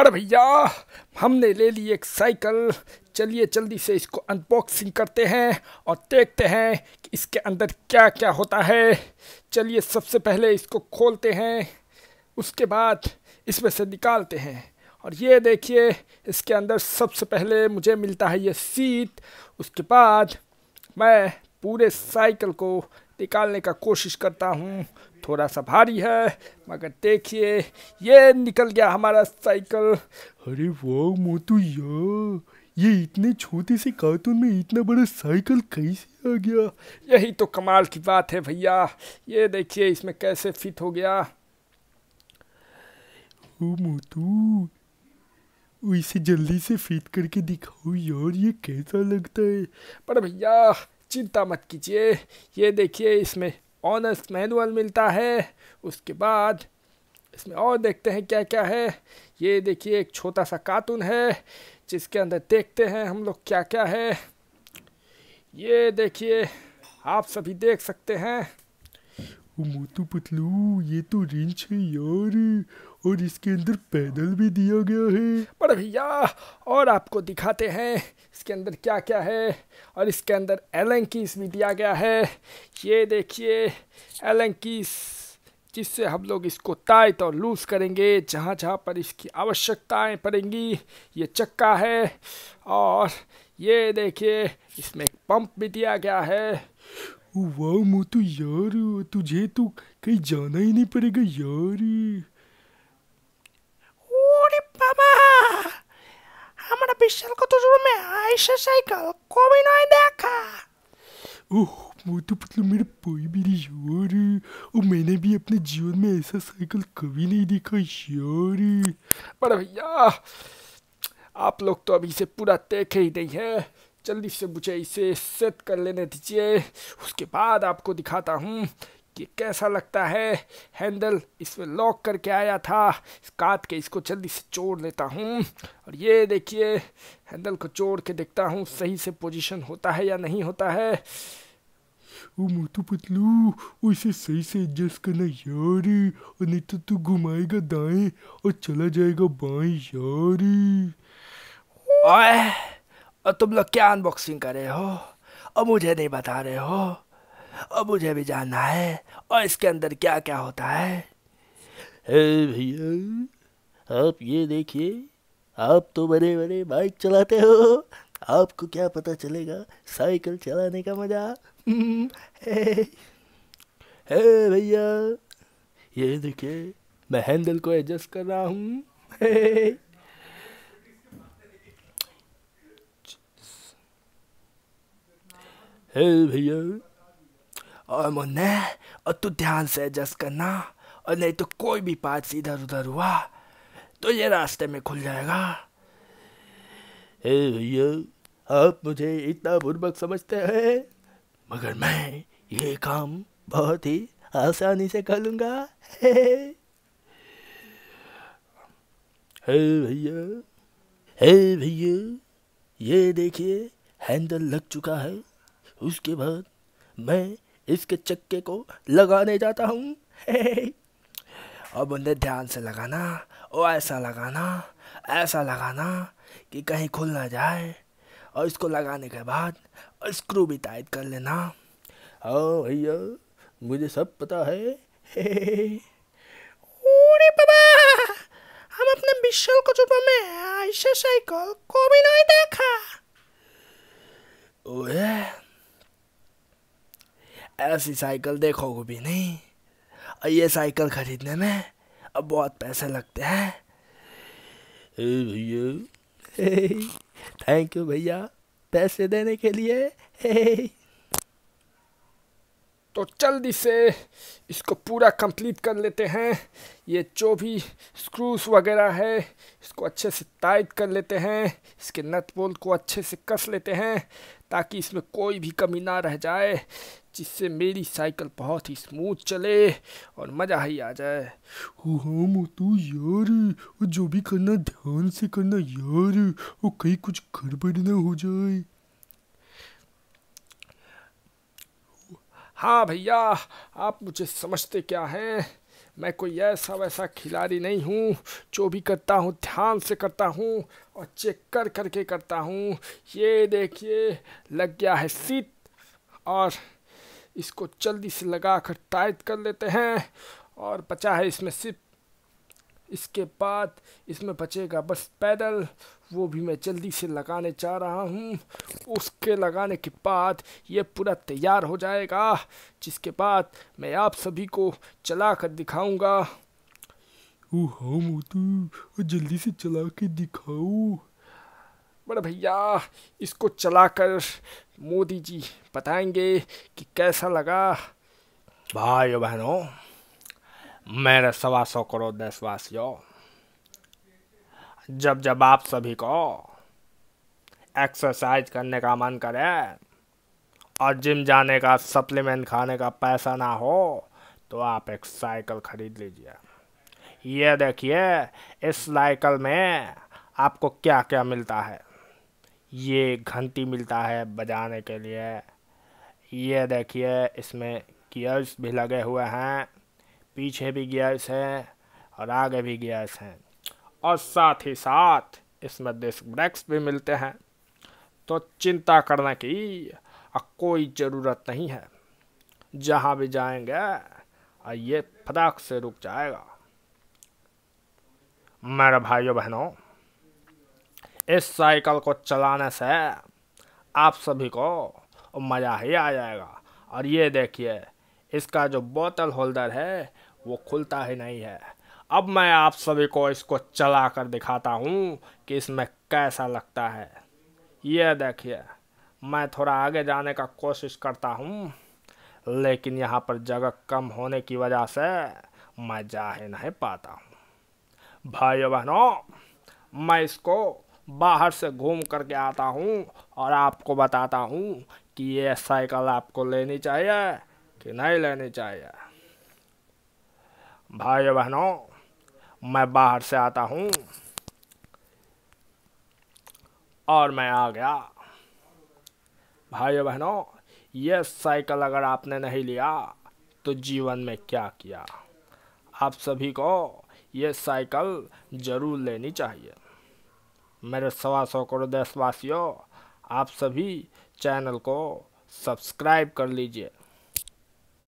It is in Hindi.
और भैया हमने ले ली एक साइकिल चलिए जल्दी से इसको अनबॉक्सिंग करते हैं और देखते हैं कि इसके अंदर क्या क्या होता है चलिए सबसे पहले इसको खोलते हैं उसके बाद इसमें से निकालते हैं और ये देखिए इसके अंदर सबसे पहले मुझे मिलता है ये सीट उसके बाद मैं पूरे साइकिल को निकालने का कोशिश करता हूँ थोड़ा सा भारी है मगर देखिए ये निकल गया हमारा साइकिल अरे वाह मोतू यार ये इतने छोटे से कार्टून में इतना बड़ा साइकिल कैसे आ गया यही तो कमाल की बात है भैया ये देखिए इसमें कैसे फिट हो गया ओ मोतू इसे जल्दी से फिट करके दिखाओ यार ये कैसा लगता है पर भैया चिंता मत कीजिए ये देखिए इसमें ऑनर्स मैनुअल मिलता है उसके बाद इसमें और देखते हैं क्या क्या है ये देखिए एक छोटा सा कार्टून है जिसके अंदर देखते हैं हम लोग क्या क्या है ये देखिए आप सभी देख सकते हैं मोटू पतलू ये तो रिंच है यार और इसके अंदर पैदल भी दिया गया है पर भैया और आपको दिखाते हैं इसके अंदर क्या क्या है और इसके अंदर एलंकीस भी दिया गया है ये देखिए एलंकीस जिससे हम लोग इसको टाइट और लूज करेंगे जहाँ जहाँ पर इसकी आवश्यकताएं पड़ेंगी ये चक्का है और ये देखिए इसमें एक पंप भी दिया गया है वाह मोतू यार तुझे तो कहीं जाना ही नहीं पड़ेगा यार तो ओह पतलू मेरे पाई मेरी यार और मैंने भी अपने जीवन में ऐसा साइकिल कभी नहीं देखा यार बड़ा भैया आप लोग तो अभी से पूरा देखे ही नहीं है जल्दी से मुझे इसे सेट कर लेने दीजिए उसके बाद आपको दिखाता हूँ कि कैसा लगता है हैंडल इसमें लॉक करके आया था काट के इसको जल्दी से जोड़ लेता हूँ और ये देखिए हैंडल को जोड़ के देखता हूँ सही से पोजीशन होता है या नहीं होता है ओ मोटू पतलू इसे सही से एडजस्ट करना यार और नहीं तो तू घुमाएगा दाएं और चला जाएगा बाएं यार ओए और तुम लोग क्या अनबॉक्सिंग कर रहे हो और मुझे नहीं बता रहे हो और मुझे भी जानना है और इसके अंदर क्या क्या होता है भैया आप ये देखिए आप तो बड़े बड़े बाइक चलाते हो आपको क्या पता चलेगा साइकिल चलाने का मज़ा हम्म। हे भैया ये देखिए मैं हैंडल को एडजस्ट कर रहा हूँ हे भैया और मुन्ने और तू ध्यान से एडजस्ट करना और नहीं तो कोई भी पार्ट इधर उधर हुआ तो ये रास्ते में खुल जाएगा हे भैया आप मुझे इतना बुर्बक समझते हैं मगर मैं ये काम बहुत ही आसानी से कर लूँगा हे भैया हे भैया ये देखिए हैंडल लग चुका है उसके बाद मैं इसके चक्के को लगाने जाता हूँ अब उन्हें ध्यान से लगाना और ऐसा लगाना ऐसा लगाना कि कहीं खुल ना जाए और इसको लगाने के बाद स्क्रू भी टाइट कर लेना हाँ भैया मुझे सब पता है ओरे बाबा हम अपने विशाल को में आयशा साइकिल को भी नहीं देखा ऐसी साइकिल देखोगे भी नहीं और ये साइकिल ख़रीदने में अब बहुत पैसे लगते हैं भैया थैंक यू भैया पैसे देने के लिए तो जल्दी से इसको पूरा कंप्लीट कर लेते हैं ये जो भी स्क्रूज वगैरह है इसको अच्छे से टाइट कर लेते हैं इसके नट बोल्ट को अच्छे से कस लेते हैं ताकि इसमें कोई भी कमी ना रह जाए जिससे मेरी साइकिल बहुत ही स्मूथ चले और मज़ा ही आ जाए हाँ, हाँ मोतू यार जो भी करना ध्यान से करना यार वो कहीं कुछ गड़बड़ ना हो जाए हाँ भैया आप मुझे समझते क्या हैं मैं कोई ऐसा वैसा खिलाड़ी नहीं हूँ जो भी करता हूँ ध्यान से करता हूँ और चेक कर करके करता हूँ ये देखिए लग गया है सीट और इसको जल्दी से लगा कर टाइट कर लेते हैं और बचा है इसमें सिर्फ इसके बाद इसमें बचेगा बस पैदल वो भी मैं जल्दी से लगाने जा रहा हूँ उसके लगाने के बाद ये पूरा तैयार हो जाएगा जिसके बाद मैं आप सभी को चला कर दिखाऊँगा ओ हाँ जल्दी से चला के दिखाओ बड़े भैया इसको चलाकर मोदी जी बताएंगे कि कैसा लगा भाई बहनों मेरे सवा सौ करोड़ देशवासियों जब जब आप सभी को एक्सरसाइज करने का मन करे और जिम जाने का सप्लीमेंट खाने का पैसा ना हो तो आप एक साइकिल खरीद लीजिए ये देखिए इस साइकिल में आपको क्या क्या मिलता है ये घंटी मिलता है बजाने के लिए ये देखिए इसमें गियर्स भी लगे हुए हैं पीछे भी गियर्स हैं और आगे भी गियर्स हैं और साथ ही साथ इसमें डिस्क ब्रेक्स भी मिलते हैं तो चिंता करने की कोई ज़रूरत नहीं है जहाँ भी जाएंगे और ये फटाक से रुक जाएगा मेरे भाइयों बहनों इस साइकिल को चलाने से आप सभी को मज़ा ही आ जाएगा और ये देखिए इसका जो बोतल होल्डर है वो खुलता ही नहीं है अब मैं आप सभी को इसको चला कर दिखाता हूँ कि इसमें कैसा लगता है ये देखिए मैं थोड़ा आगे जाने का कोशिश करता हूँ लेकिन यहाँ पर जगह कम होने की वजह से मैं जा ही नहीं पाता हूँ भाई बहनों मैं इसको बाहर से घूम करके आता हूँ और आपको बताता हूँ कि ये साइकिल आपको लेनी चाहिए कि नहीं लेनी चाहिए भाई बहनों मैं बाहर से आता हूँ और मैं आ गया भाई बहनों ये साइकिल अगर आपने नहीं लिया तो जीवन में क्या किया आप सभी को ये साइकिल ज़रूर लेनी चाहिए मेरे सवा सौ करोड़ देशवासियों आप सभी चैनल को सब्सक्राइब कर लीजिए